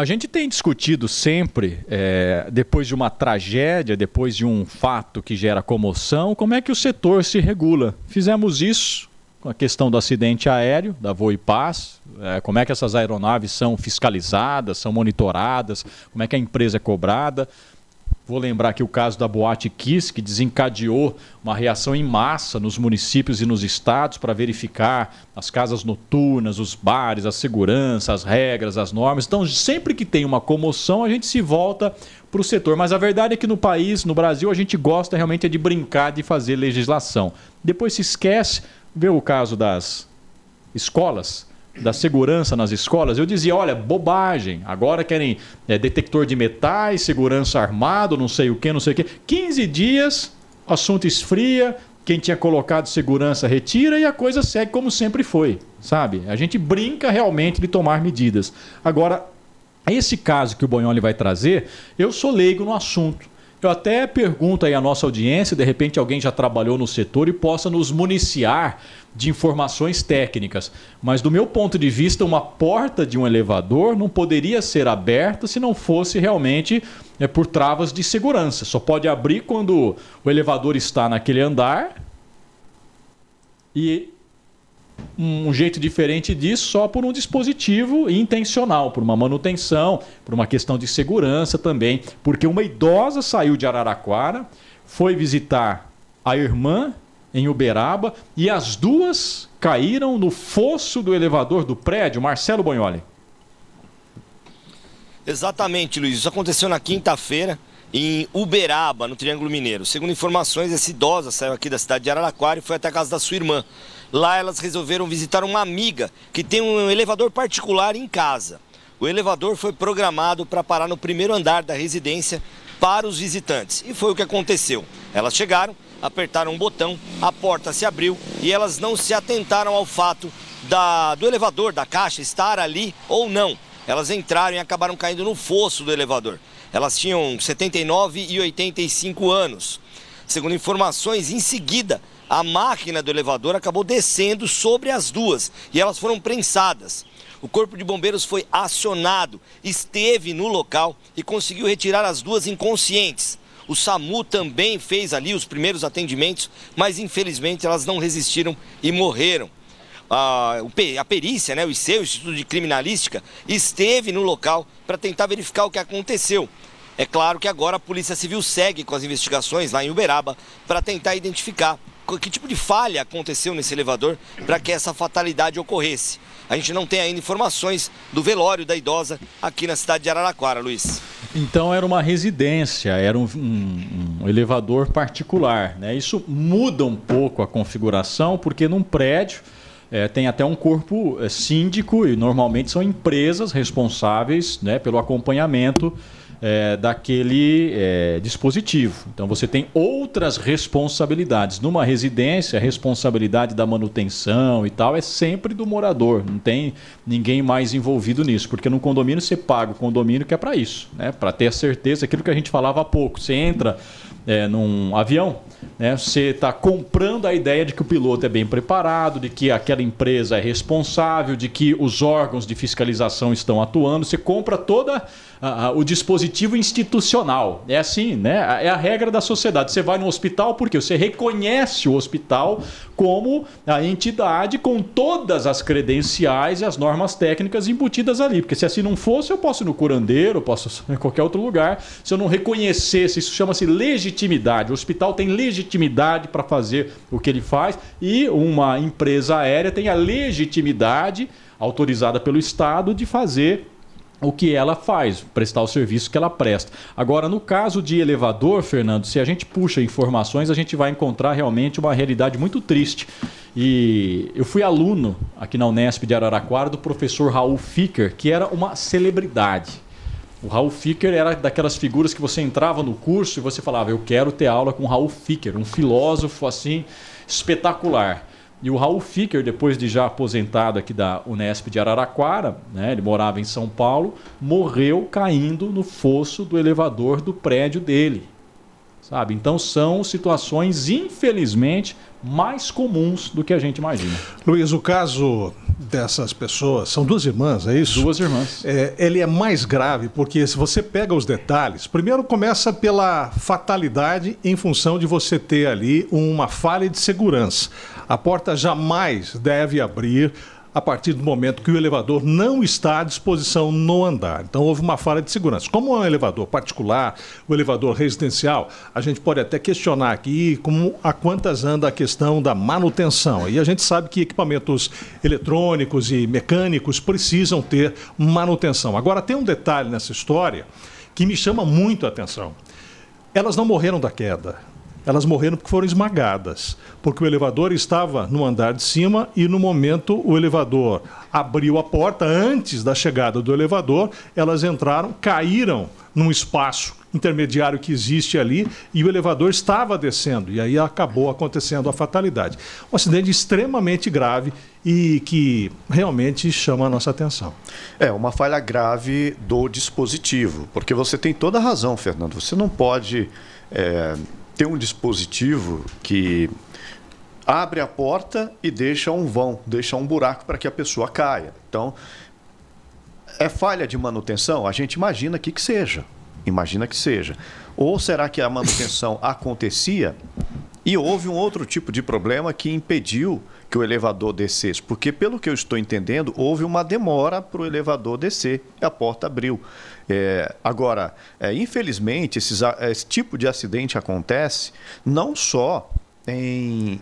A gente tem discutido sempre, é, depois de uma tragédia, depois de um fato que gera comoção, como é que o setor se regula. Fizemos isso com a questão do acidente aéreo, da Voo e Paz, é, como é que essas aeronaves são fiscalizadas, são monitoradas, como é que a empresa é cobrada. Vou lembrar aqui o caso da Boate Kiss, que desencadeou uma reação em massa nos municípios e nos estados para verificar as casas noturnas, os bares, a segurança, as regras, as normas. Então, sempre que tem uma comoção, a gente se volta para o setor. Mas a verdade é que no país, no Brasil, a gente gosta realmente é de brincar de fazer legislação. Depois se esquece, vê o caso das escolas da segurança nas escolas, eu dizia: olha, bobagem, agora querem é, detector de metais, segurança armado, não sei o que, não sei o que. 15 dias, assunto esfria, quem tinha colocado segurança retira e a coisa segue como sempre foi, sabe? A gente brinca realmente de tomar medidas. Agora, esse caso que o Bonholi vai trazer, eu sou leigo no assunto. Eu até pergunto aí à nossa audiência, de repente alguém já trabalhou no setor e possa nos municiar de informações técnicas. Mas do meu ponto de vista, uma porta de um elevador não poderia ser aberta se não fosse realmente é, por travas de segurança. Só pode abrir quando o elevador está naquele andar e um jeito diferente disso só por um dispositivo intencional, por uma manutenção, por uma questão de segurança também, porque uma idosa saiu de Araraquara, foi visitar a irmã em Uberaba e as duas caíram no fosso do elevador do prédio, Marcelo Bonholi. Exatamente, Luiz. Isso aconteceu na quinta-feira em Uberaba, no Triângulo Mineiro. Segundo informações, essa idosa saiu aqui da cidade de Araraquara e foi até a casa da sua irmã. Lá elas resolveram visitar uma amiga que tem um elevador particular em casa. O elevador foi programado para parar no primeiro andar da residência para os visitantes. E foi o que aconteceu. Elas chegaram, apertaram um botão, a porta se abriu e elas não se atentaram ao fato da, do elevador, da caixa, estar ali ou não. Elas entraram e acabaram caindo no fosso do elevador. Elas tinham 79 e 85 anos. Segundo informações, em seguida, a máquina do elevador acabou descendo sobre as duas e elas foram prensadas. O Corpo de Bombeiros foi acionado, esteve no local e conseguiu retirar as duas inconscientes. O SAMU também fez ali os primeiros atendimentos, mas infelizmente elas não resistiram e morreram. A, perícia, né, o IC, o Instituto de Criminalística, esteve no local para tentar verificar o que aconteceu. É claro que agora a Polícia Civil segue com as investigações lá em Uberaba para tentar identificar que tipo de falha aconteceu nesse elevador para que essa fatalidade ocorresse. A gente não tem ainda informações do velório da idosa aqui na cidade de Araraquara, Luiz. Então era uma residência, era um, um, um elevador particular. Né? Isso muda um pouco a configuração, porque num prédio é, tem até um corpo é, síndico e normalmente são empresas responsáveis né, pelo acompanhamento é, daquele é, dispositivo. Então você tem outras responsabilidades. Numa residência, a responsabilidade da manutenção e tal é sempre do morador, não tem ninguém mais envolvido nisso, porque no condomínio você paga o condomínio que é para isso, né? para ter a certeza, aquilo que a gente falava há pouco. Você entra é, num avião, né? você está comprando a ideia de que o piloto é bem preparado, de que aquela empresa é responsável, de que os órgãos de fiscalização estão atuando, você compra toda a, o dispositivo institucional. É assim, né? É a regra da sociedade. Você vai no hospital porque você reconhece o hospital como a entidade com todas as credenciais e as normas técnicas embutidas ali. Porque se assim não fosse, eu posso ir no curandeiro, posso ir em qualquer outro lugar. Se eu não reconhecesse, isso chama-se legitimidade. O hospital tem legitimidade para fazer o que ele faz e uma empresa aérea tem a legitimidade autorizada pelo Estado de fazer o que ela faz, prestar o serviço que ela presta. Agora, no caso de elevador, Fernando, se a gente puxa informações, a gente vai encontrar realmente uma realidade muito triste. E eu fui aluno aqui na Unesp de Araraquara do professor Raul Ficker, que era uma celebridade. O Raul Ficker era daquelas figuras que você entrava no curso e você falava: Eu quero ter aula com Raul Ficker, um filósofo assim espetacular. E o Raul Ficker, depois de já aposentado aqui da Unesp de Araraquara, né, ele morava em São Paulo, morreu caindo no fosso do elevador do prédio dele sabe? Então são situações, infelizmente, mais comuns do que a gente imagina. Luiz, o caso dessas pessoas, são duas irmãs, é isso? Duas irmãs. É, ele é mais grave porque se você pega os detalhes, primeiro começa pela fatalidade em função de você ter ali uma falha de segurança. A porta jamais deve abrir a partir do momento que o elevador não está à disposição no andar. Então houve uma falha de segurança. Como é um elevador particular, o um elevador residencial, a gente pode até questionar aqui como a quantas anda a questão da manutenção. E a gente sabe que equipamentos eletrônicos e mecânicos precisam ter manutenção. Agora tem um detalhe nessa história que me chama muito a atenção. Elas não morreram da queda elas morreram porque foram esmagadas, porque o elevador estava no andar de cima e no momento o elevador abriu a porta antes da chegada do elevador, elas entraram, caíram num espaço intermediário que existe ali e o elevador estava descendo e aí acabou acontecendo a fatalidade. Um acidente extremamente grave e que realmente chama a nossa atenção. É uma falha grave do dispositivo, porque você tem toda a razão, Fernando. Você não pode é ter um dispositivo que abre a porta e deixa um vão, deixa um buraco para que a pessoa caia. Então, é falha de manutenção? A gente imagina que, que seja. Imagina que seja. Ou será que a manutenção acontecia e houve um outro tipo de problema que impediu que o elevador descesse? Porque, pelo que eu estou entendendo, houve uma demora para o elevador descer. A porta abriu. É, agora, é, infelizmente, esses, esse tipo de acidente acontece não só em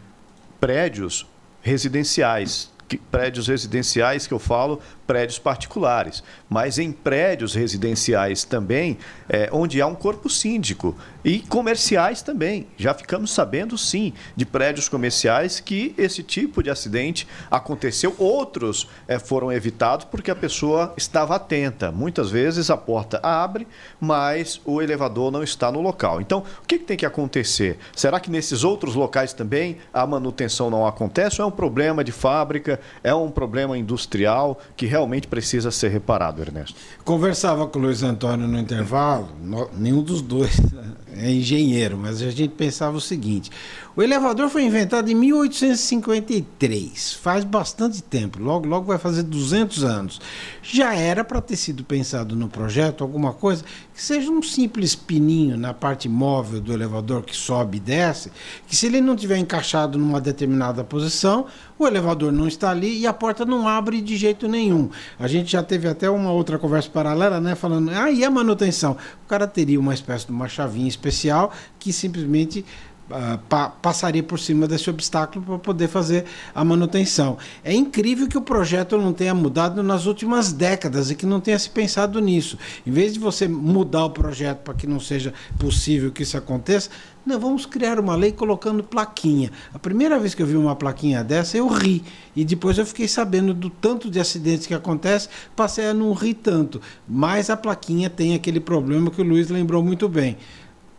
prédios residenciais. Que, prédios residenciais que eu falo, prédios particulares, mas em prédios residenciais também, é, onde há um corpo síndico. E comerciais também. Já ficamos sabendo, sim, de prédios comerciais que esse tipo de acidente aconteceu. Outros é, foram evitados porque a pessoa estava atenta. Muitas vezes a porta abre, mas o elevador não está no local. Então, o que, que tem que acontecer? Será que nesses outros locais também a manutenção não acontece? Ou é um problema de fábrica? É um problema industrial que realmente precisa ser reparado, Ernesto? Conversava com o Luiz Antônio no intervalo, nenhum dos dois né? é engenheiro, mas a gente pensava o seguinte: o elevador foi inventado em 1853, faz bastante tempo, logo logo vai fazer 200 anos. Já era para ter sido pensado no projeto alguma coisa que seja um simples pininho na parte móvel do elevador que sobe e desce, que se ele não tiver encaixado numa determinada posição, o elevador não está ali e a porta não abre de jeito nenhum. A gente já teve até uma outra conversa paralela, né, falando: "Ah, e a manutenção?" O cara teria uma espécie de uma chavinha especial que simplesmente Uh, pa passaria por cima desse obstáculo para poder fazer a manutenção. É incrível que o projeto não tenha mudado nas últimas décadas e que não tenha se pensado nisso. Em vez de você mudar o projeto para que não seja possível que isso aconteça, não, vamos criar uma lei colocando plaquinha. A primeira vez que eu vi uma plaquinha dessa, eu ri. E depois eu fiquei sabendo do tanto de acidentes que acontece, passei a não rir tanto. Mas a plaquinha tem aquele problema que o Luiz lembrou muito bem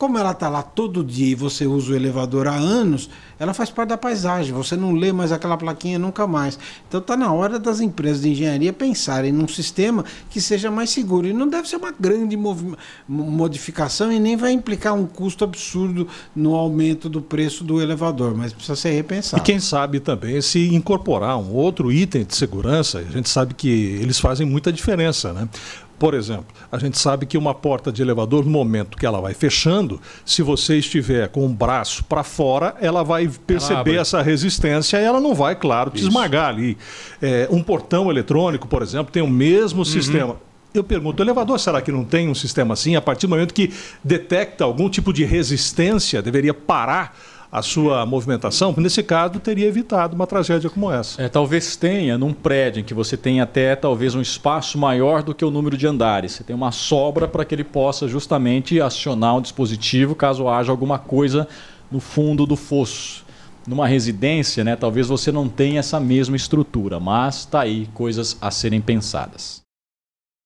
como ela está lá todo dia e você usa o elevador há anos, ela faz parte da paisagem. Você não lê mais aquela plaquinha nunca mais. Então está na hora das empresas de engenharia pensarem num sistema que seja mais seguro. E não deve ser uma grande modificação e nem vai implicar um custo absurdo no aumento do preço do elevador, mas precisa ser repensado. E quem sabe também se incorporar um outro item de segurança, a gente sabe que eles fazem muita diferença, né? Por exemplo, a gente sabe que uma porta de elevador, no momento que ela vai fechando, se você estiver com o braço para fora, ela vai perceber ela essa resistência e ela não vai, claro, te Isso. esmagar ali. É, um portão eletrônico, por exemplo, tem o mesmo uhum. sistema. Eu pergunto, o elevador será que não tem um sistema assim? A partir do momento que detecta algum tipo de resistência, deveria parar a sua movimentação, nesse caso teria evitado uma tragédia como essa. É, talvez tenha num prédio em que você tem até talvez um espaço maior do que o número de andares. Você tem uma sobra para que ele possa justamente acionar um dispositivo caso haja alguma coisa no fundo do fosso numa residência, né, talvez você não tenha essa mesma estrutura, mas está aí coisas a serem pensadas.